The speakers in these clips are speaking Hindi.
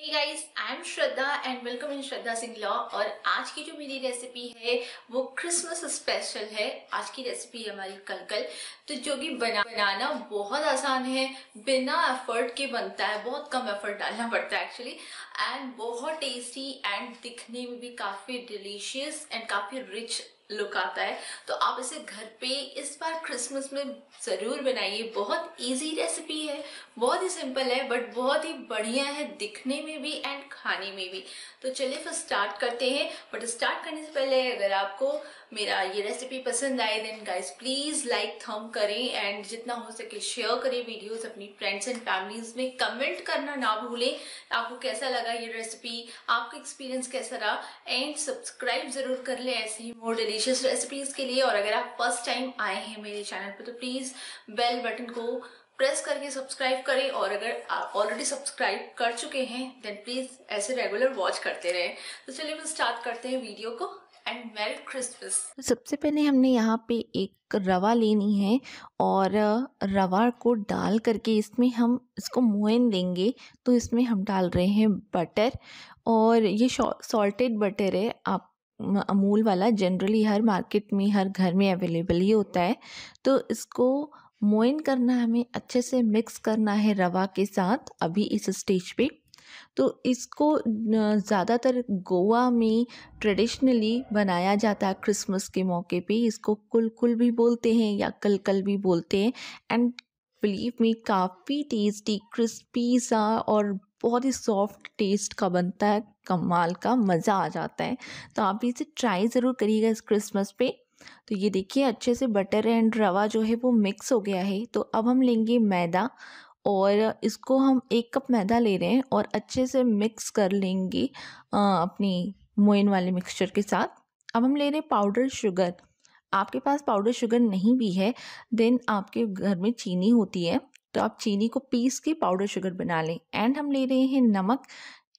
guys I am Shraddha and welcome in Shraddha law और आज की जो मेरी रेसिपी है वो क्रिसमस स्पेशल है आज की रेसिपी है हमारी कलकल तो जो कि बना बनाना बहुत आसान है बिना एफर्ट के बनता है बहुत कम एफर्ट डालना पड़ता है एक्चुअली एंड बहुत टेस्टी एंड दिखने में भी काफ़ी डिलीशियस एंड काफ़ी रिच लुक आता है तो आप इसे घर पे इस बार क्रिसमस में ज़रूर बनाइए बहुत इजी रेसिपी है बहुत ही सिंपल है बट बहुत ही बढ़िया है दिखने में भी एंड खाने में भी तो चलिए फिर स्टार्ट करते हैं बट स्टार्ट करने से पहले अगर आपको मेरा ये रेसिपी पसंद आए देन गाइज प्लीज़ लाइक थम करें एंड जितना हो सके शेयर करें वीडियोस अपनी फ्रेंड्स एंड फैमिलीज में कमेंट करना ना भूलें आपको कैसा लगा ये रेसिपी आपका एक्सपीरियंस कैसा रहा एंड सब्सक्राइब जरूर कर लें ऐसे ही मोर डेली डिलीशियस रेसिपीज़ के लिए और अगर आप फर्स्ट टाइम आए हैं मेरे चैनल पर तो प्लीज़ बेल बटन को प्रेस करके सब्सक्राइब करें और अगर आप ऑलरेडी सब्सक्राइब कर चुके हैं देन प्लीज़ ऐसे रेगुलर वॉच करते रहें तो चलिए हम स्टार्ट करते हैं वीडियो को एंड मेरी क्रिसमस सबसे पहले हमने यहाँ पे एक रवा लेनी है और रवा को डाल करके इसमें हम इसको मोइन देंगे तो इसमें हम डाल रहे हैं बटर और ये सॉल्टेड बटर है आप अमूल वाला जनरली हर मार्केट में हर घर में अवेलेबल ही होता है तो इसको मोइन करना है हमें अच्छे से मिक्स करना है रवा के साथ अभी इस स्टेज पे तो इसको ज़्यादातर गोवा में ट्रेडिशनली बनाया जाता है क्रिसमस के मौके पे इसको कुल कुल भी बोलते हैं या कल कल भी बोलते हैं एंड बिलीव में काफ़ी टेस्टी क्रिस्पी सा और बहुत ही सॉफ्ट टेस्ट का बनता है कमाल का मज़ा आ जाता है तो आप भी इसे ट्राई ज़रूर करिएगा इस क्रिसमस पे तो ये देखिए अच्छे से बटर एंड रवा जो है वो मिक्स हो गया है तो अब हम लेंगे मैदा और इसको हम एक कप मैदा ले रहे हैं और अच्छे से मिक्स कर लेंगे अपनी मोइन वाले मिक्सचर के साथ अब हम ले रहे हैं पाउडर शुगर आपके पास पाउडर शुगर नहीं भी है देन आपके घर में चीनी होती है तो आप चीनी को पीस के पाउडर शुगर बना लें एंड हम ले रहे हैं नमक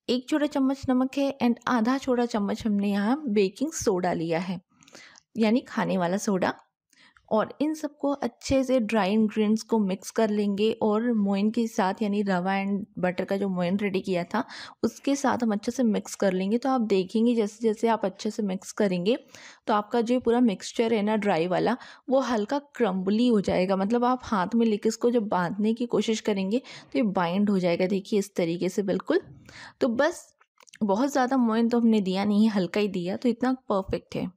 एक छोटा चम्मच नमक है एंड आधा छोटा चम्मच हमने यहाँ बेकिंग सोडा लिया है यानी खाने वाला सोडा और इन सबको अच्छे से ड्राई इंग्रेडिएंट्स को मिक्स कर लेंगे और मोइन के साथ यानी रवा एंड बटर का जो मोइन रेडी किया था उसके साथ हम अच्छे से मिक्स कर लेंगे तो आप देखेंगे जैसे जैसे आप अच्छे से मिक्स करेंगे तो आपका जो पूरा मिक्सचर है ना ड्राई वाला वो हल्का क्रम्बली हो जाएगा मतलब आप हाथ में लेके इसको जब बांधने की कोशिश करेंगे तो ये बाइंड हो जाएगा देखिए इस तरीके से बिल्कुल तो बस बहुत ज़्यादा मोइन तो हमने दिया नहीं हल्का ही दिया तो इतना परफेक्ट है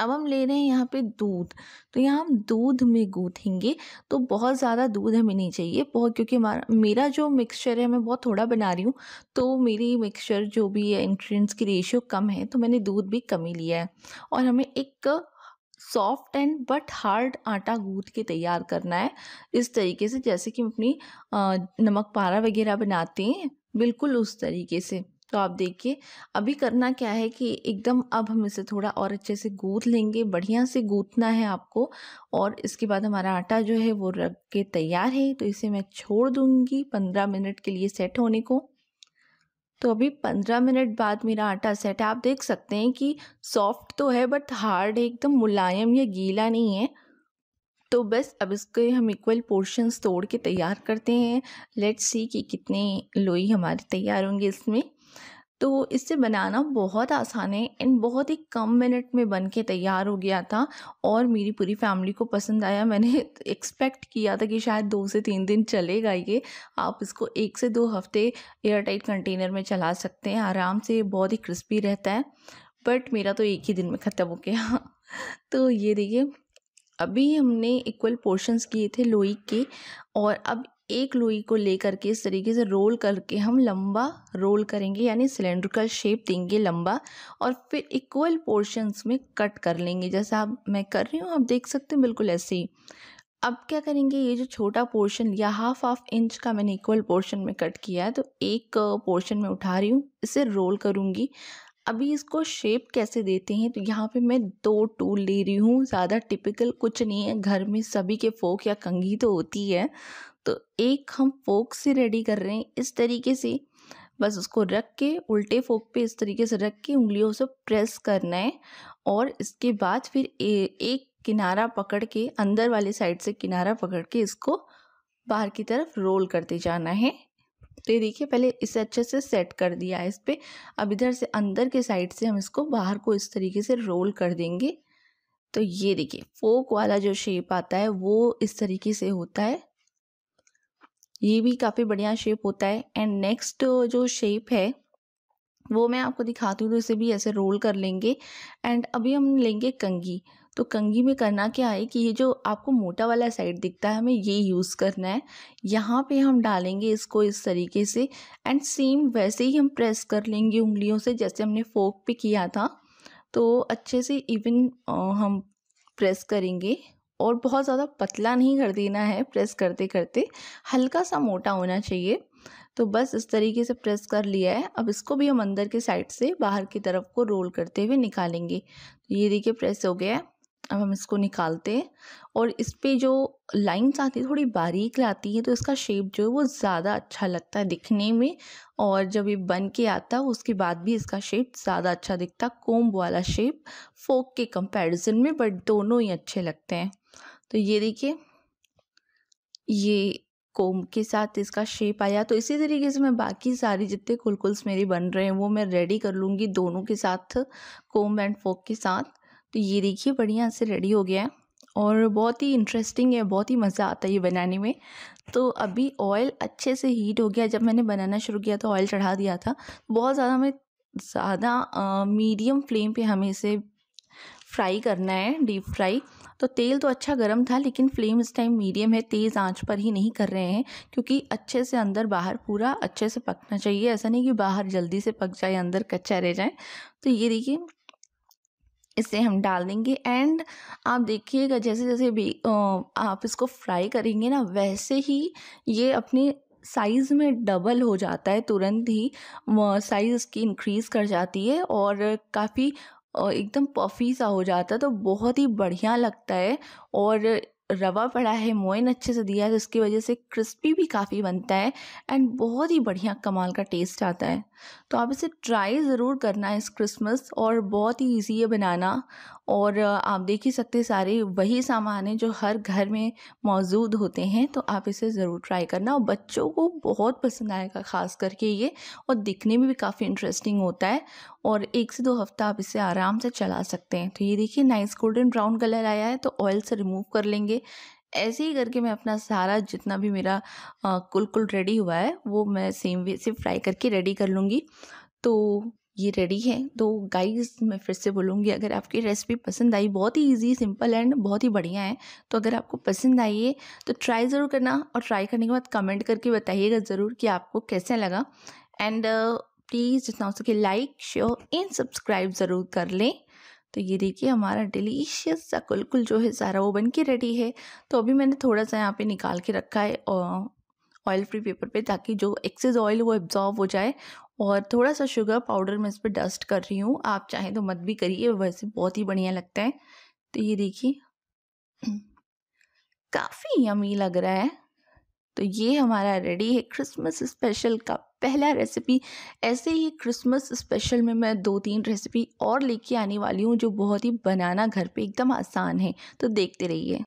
अब हम ले रहे हैं यहाँ पे दूध तो यहाँ हम दूध में गूँथेंगे तो बहुत ज़्यादा दूध हमें नहीं चाहिए बहुत क्योंकि हमारा मेरा जो मिक्सचर है मैं बहुत थोड़ा बना रही हूँ तो मेरी मिक्सचर जो भी है इंट्रेंस की रेशियो कम है तो मैंने दूध भी कम ही लिया है और हमें एक सॉफ्ट एंड बट हार्ड आटा गूंथ के तैयार करना है इस तरीके से जैसे कि हम अपनी नमक पारा वगैरह बनाते हैं बिल्कुल उस तरीके से तो आप देखिए अभी करना क्या है कि एकदम अब हम इसे थोड़ा और अच्छे से गूँथ लेंगे बढ़िया से गूँथना है आपको और इसके बाद हमारा आटा जो है वो रख के तैयार है तो इसे मैं छोड़ दूँगी पंद्रह मिनट के लिए सेट होने को तो अभी पंद्रह मिनट बाद मेरा आटा सेट है आप देख सकते हैं कि सॉफ्ट तो है बट हार्ड है एकदम मुलायम या गीला नहीं है तो बस अब इसके हम इक्वल पोर्शंस तोड़ के तैयार करते हैं लेट्स सी कि कितने लोई हमारे तैयार होंगे इसमें तो इससे बनाना बहुत आसान है एंड बहुत ही कम मिनट में बन के तैयार हो गया था और मेरी पूरी फैमिली को पसंद आया मैंने एक्सपेक्ट किया था कि शायद दो से तीन दिन चलेगा ये आप इसको एक से दो हफ्ते एयर टाइट कंटेनर में चला सकते हैं आराम से बहुत ही क्रिस्पी रहता है बट मेरा तो एक ही दिन में ख़त्म हो गया तो ये देखिए अभी हमने इक्वल पोर्शंस किए थे लोई के और अब एक लोई को लेकर के इस तरीके से रोल करके हम लंबा रोल करेंगे यानी सिलेंड्रिकल शेप देंगे लंबा और फिर इक्वल पोर्शंस में कट कर लेंगे जैसा आप मैं कर रही हूँ आप देख सकते हैं बिल्कुल ऐसे ही अब क्या करेंगे ये जो छोटा पोर्शन या हाफ हाफ इंच का मैंने इक्वल पोर्शन में कट किया है तो एक पोर्शन में उठा रही हूँ इसे रोल करूँगी अभी इसको शेप कैसे देते हैं तो यहाँ पे मैं दो टूल ले रही हूँ ज़्यादा टिपिकल कुछ नहीं है घर में सभी के फोक या कंघी तो होती है तो एक हम फोक से रेडी कर रहे हैं इस तरीके से बस उसको रख के उल्टे फोक पे इस तरीके से रख के उंगलियों से प्रेस करना है और इसके बाद फिर ए, एक किनारा पकड़ के अंदर वाले साइड से किनारा पकड़ के इसको बाहर की तरफ रोल करते जाना है तो ये देखिए पहले इसे अच्छे से सेट कर दिया है इस पर अब इधर से अंदर के साइड से हम इसको बाहर को इस तरीके से रोल कर देंगे तो ये देखिए फोक वाला जो शेप आता है वो इस तरीके से होता है ये भी काफ़ी बढ़िया शेप होता है एंड नेक्स्ट जो शेप है वो मैं आपको दिखाती हूँ तो इसे भी ऐसे रोल कर लेंगे एंड अभी हम लेंगे कंगी तो कंगी में करना क्या है कि ये जो आपको मोटा वाला साइड दिखता है हमें ये यूज़ करना है यहाँ पे हम डालेंगे इसको इस तरीके से एंड सेम वैसे ही हम प्रेस कर लेंगे उंगलियों से जैसे हमने फोक पे किया था तो अच्छे से इवन हम प्रेस करेंगे और बहुत ज़्यादा पतला नहीं कर देना है प्रेस करते करते हल्का सा मोटा होना चाहिए तो बस इस तरीके से प्रेस कर लिया है अब इसको भी हम अंदर के साइड से बाहर की तरफ को रोल करते हुए निकालेंगे तो ये देखिए प्रेस हो गया है अब हम इसको निकालते हैं और इस पर जो लाइन्स आती है थोड़ी बारीक लाती है तो इसका शेप जो है वो ज़्यादा अच्छा लगता है दिखने में और जब ये बन के आता है उसके बाद भी इसका शेप ज़्यादा अच्छा दिखता कोम्ब वाला शेप फोक के कंपैरिजन में बट दोनों ही अच्छे लगते हैं तो ये देखिए ये कोम के साथ इसका शेप आया तो इसी तरीके से मैं बाकी सारी जितने कुलकुल्स मेरे बन रहे हैं वो मैं रेडी कर लूँगी दोनों के साथ कोम एंड फोक के साथ तो ये देखिए बढ़िया से रेडी हो गया है और बहुत ही इंटरेस्टिंग है बहुत ही मज़ा आता है ये बनाने में तो अभी ऑयल अच्छे से हीट हो गया जब मैंने बनाना शुरू किया तो ऑयल चढ़ा दिया था बहुत ज़्यादा हमें ज़्यादा मीडियम फ्लेम पे हमें इसे फ्राई करना है डीप फ्राई तो तेल तो अच्छा गर्म था लेकिन फ्लेम इस टाइम मीडियम है तेज़ आंच पर ही नहीं कर रहे हैं क्योंकि अच्छे से अंदर बाहर पूरा अच्छे से पकना चाहिए ऐसा नहीं कि बाहर जल्दी से पक जाए अंदर कच्चा रह जाए तो ये देखिए इसे हम डाल देंगे एंड आप देखिएगा जैसे जैसे भी आप इसको फ्राई करेंगे ना वैसे ही ये अपने साइज़ में डबल हो जाता है तुरंत ही साइज़ इसकी इंक्रीज़ कर जाती है और काफ़ी एकदम पफी सा हो जाता है तो बहुत ही बढ़िया लगता है और रवा पड़ा है मोइन अच्छे से दिया है तो वजह से क्रिस्पी भी काफ़ी बनता है एंड बहुत ही बढ़िया कमाल का टेस्ट आता है तो आप इसे ट्राई ज़रूर करना इस क्रिसमस और बहुत ही ईजी है बनाना और आप देख ही सकते सारे वही सामान हैं जो हर घर में मौजूद होते हैं तो आप इसे ज़रूर ट्राई करना और बच्चों को बहुत पसंद आएगा ख़ास करके ये और दिखने में भी काफ़ी इंटरेस्टिंग होता है और एक से दो हफ्ता आप इसे आराम से चला सकते हैं तो ये देखिए नाइस गोल्डन ब्राउन कलर आया है तो ऑयल से रिमूव कर लेंगे ऐसे ही करके मैं अपना सारा जितना भी मेरा कुल कुल रेडी हुआ है वो मैं सेम वे से फ्राई करके रेडी कर लूँगी तो ये रेडी है तो गाइस मैं फिर से बोलूँगी अगर आपकी रेसिपी पसंद आई बहुत ही इजी सिंपल एंड बहुत ही बढ़िया है तो अगर आपको पसंद आई है तो ट्राई ज़रूर करना और ट्राई करने के बाद कमेंट करके बताइएगा ज़रूर कि आपको कैसा लगा एंड प्लीज़ uh, जितना हो सके लाइक शेयर एंड सब्सक्राइब ज़रूर कर लें तो ये देखिए हमारा डिलीशियस सा कुलकुल जो है सारा वो बन के रेडी है तो अभी मैंने थोड़ा सा यहाँ पे निकाल के रखा है ऑयल फ्री पेपर पे ताकि जो एक्सेस ऑयल वो एब्जॉर्व हो जाए और थोड़ा सा शुगर पाउडर मैं इस पर डस्ट कर रही हूँ आप चाहें तो मत भी करिए वैसे बहुत ही बढ़िया लगता है तो ये देखिए काफ़ी यमी लग रहा है तो ये हमारा रेडी है क्रिसमस स्पेशल का पहला रेसिपी ऐसे ही क्रिसमस स्पेशल में मैं दो तीन रेसिपी और लेके आने वाली हूँ जो बहुत ही बनाना घर पे एकदम आसान है तो देखते रहिए